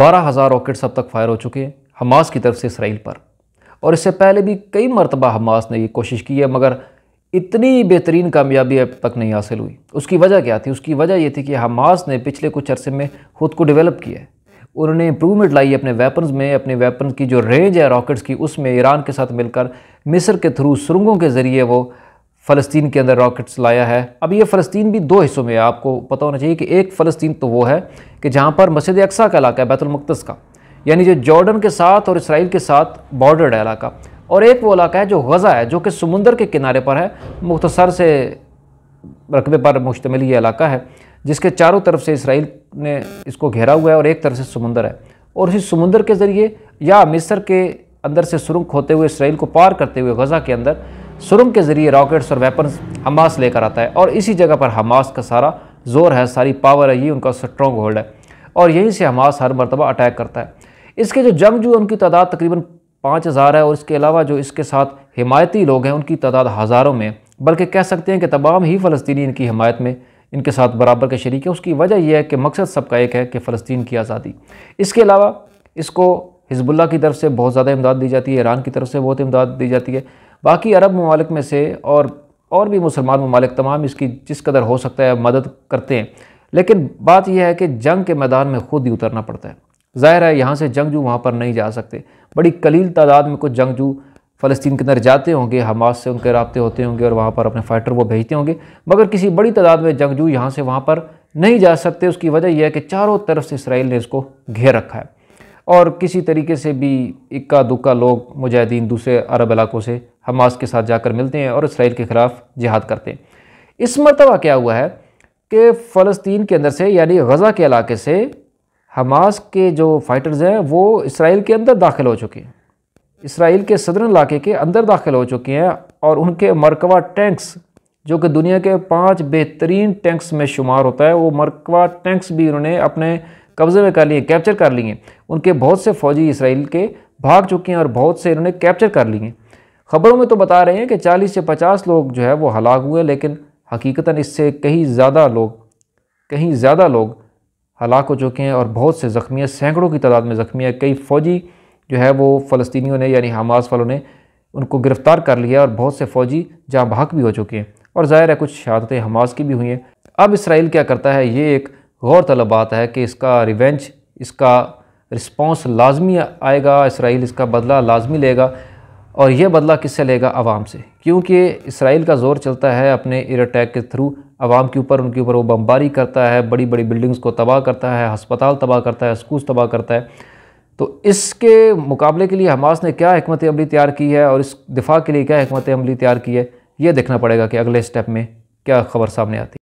बारह हज़ार रॉकेट्स अब तक फायर हो चुके हैं हमास की तरफ से इसराइल पर और इससे पहले भी कई मरतबा हमास ने ये कोशिश की है मगर इतनी बेहतरीन कामयाबी अब तक नहीं हासिल हुई उसकी वजह क्या थी उसकी वजह ये थी कि हमास ने पिछले कुछ अरसे में खुद को डेवलप किया है उन्होंने इंप्रूवमेंट लाई है अपने वेपन्स में अपने वेपन की जो रेंज है रॉकेट्स की उसमें ईरान के साथ मिलकर मिस्र के थ्रू सुरंगों के ज़रिए वो फ़लस्तीन के अंदर रॉकेट्स लाया है अब ये फ़लस्तीन भी दो हिस्सों में है आपको पता होना चाहिए कि एक फ़लस्तीन तो वो है कि जहाँ पर मस्जिद अक्सा का इलाका है बैतुलमक़दस का यानी जो जॉर्डन के साथ और इसराइल के साथ बॉर्डर है इलाका और एक वो इलाका है जो गज़ा है जो कि समुंदर के किनारे पर है मुख्तसर से रकबे पर मुश्तमिल ये इलाका है जिसके चारों तरफ से इसराइल ने इसको घेरा हुआ है और एक तरफ से समुंदर है और उसी समुंदर के ज़रिए या मिस्र के अंदर से सुरंग होते हुए इसराइल को पार करते हुए गज़ा के अंदर सुरंग के ज़रिए रॉकेट्स और वेपन्स हमास लेकर आता है और इसी जगह पर हमास का सारा जोर है सारी पावर है ये उनका स्ट्रॉन्ग होल्ड है और यहीं से हमास हर मरतबा अटैक करता है इसके जो जंगजू उनकी तादाद तकरीबन पाँच हज़ार है और इसके अलावा जो इसके साथ हिमायती लोग हैं उनकी तादाद हज़ारों में बल्कि कह सकते हैं कि तमाम ही फलस्तनी इनकी हमायत में इनके साथ बराबर के शरीक है उसकी वजह यह है कि मकसद सबका एक है कि फ़लस्तीन की आज़ादी इसके अलावा इसको हिजबुल्ला की तरफ से बहुत ज़्यादा इमदाद दी जाती है ईरान की तरफ से बहुत इमदाद दी जाती है बाकी अरब ममालिक में से और और भी मुसलमान ममालिक तमाम इसकी जिस कदर हो सकता है मदद करते हैं लेकिन बात यह है कि जंग के मैदान में खुद ही उतरना पड़ता है ज़ाहिर है यहाँ से जंगजू वहाँ पर नहीं जा सकते बड़ी कलील तादाद में कुछ जंगजू फ़लस्तीन के अंदर जाते होंगे हमास से उनके रबते होते होंगे और वहाँ पर अपने फ़ाइटर वो भेजते होंगे मगर किसी बड़ी तादाद में जंगजू यहाँ से वहाँ पर नहीं जा सकते उसकी वजह यह है कि चारों तरफ से इसराइल ने इसको घेर रखा है और किसी तरीके से भी इक्का दुक्का लोग मुजाहिदीन दूसरे अरब इलाकों से हमास के साथ जाकर मिलते हैं और इसराइल के ख़िलाफ़ जिहाद करते हैं इस मरतबा क्या हुआ है कि फ़लस्तीन के अंदर से यानी गज़ा के इलाके से हमास के जो फ़ाइटर्स हैं वो इसराइल के अंदर दाखिल हो चुके हैं इसराइल के सदरन इलाके के अंदर दाखिल हो चुके हैं और उनके मरकवा टैंक्स जो कि दुनिया के पाँच बेहतरीन टैंक्स में शुमार होता है वो मरकवा टैंक्स भी उन्होंने अपने कब्ज़े में कर लिए कैप्चर कर लिए उनके बहुत से फ़ौजी इसराइल के भाग चुके हैं और बहुत से इन्होंने कैप्चर कर लिए खबरों में तो बता रहे हैं कि चालीस से पचास लोग जो है वो हलाक हुए लेकिन हकीकता इससे कहीं ज़्यादा लोग कहीं ज़्यादा लोग हलाक हो चुके हैं और बहुत से ज़ख्मी हैं सैकड़ों की तादाद में ज़ख्मी हैं कई फ़ौजी जो है वो फ़लस्तियों ने यानी हमास वालों ने उनको गिरफ़्तार कर लिया और बहुत से फ़ौजी जहाँ भाग भी हो चुके हैं और ज़ाहिर है कुछ शहादतें हमास की भी हुई हैं अब इसराइल क्या करता है ये एक गौरतलब बात है कि इसका रिवेंज इसका रिस्पॉन्स लाजमी आएगा इसराइल इसका बदला लाजमी लेगा और यह बदला किससे लेगा आवाम से क्योंकि इसराइल का ज़ोर चलता है अपने एयर अटैक के थ्रू आवाम के ऊपर उनके ऊपर वो बमबारी करता है बड़ी बड़ी बिल्डिंग्स को तबाह करता है हस्पताल तबाह करता है स्कूल तबाह करता है तो इसके मुकाबले के लिए हमास ने क्या हमत अमली तैयार की है और इस दिफा के लिए क्या हमत अमली तैयार की है ये देखना पड़ेगा कि अगले स्टेप में क्या खबर सामने आती है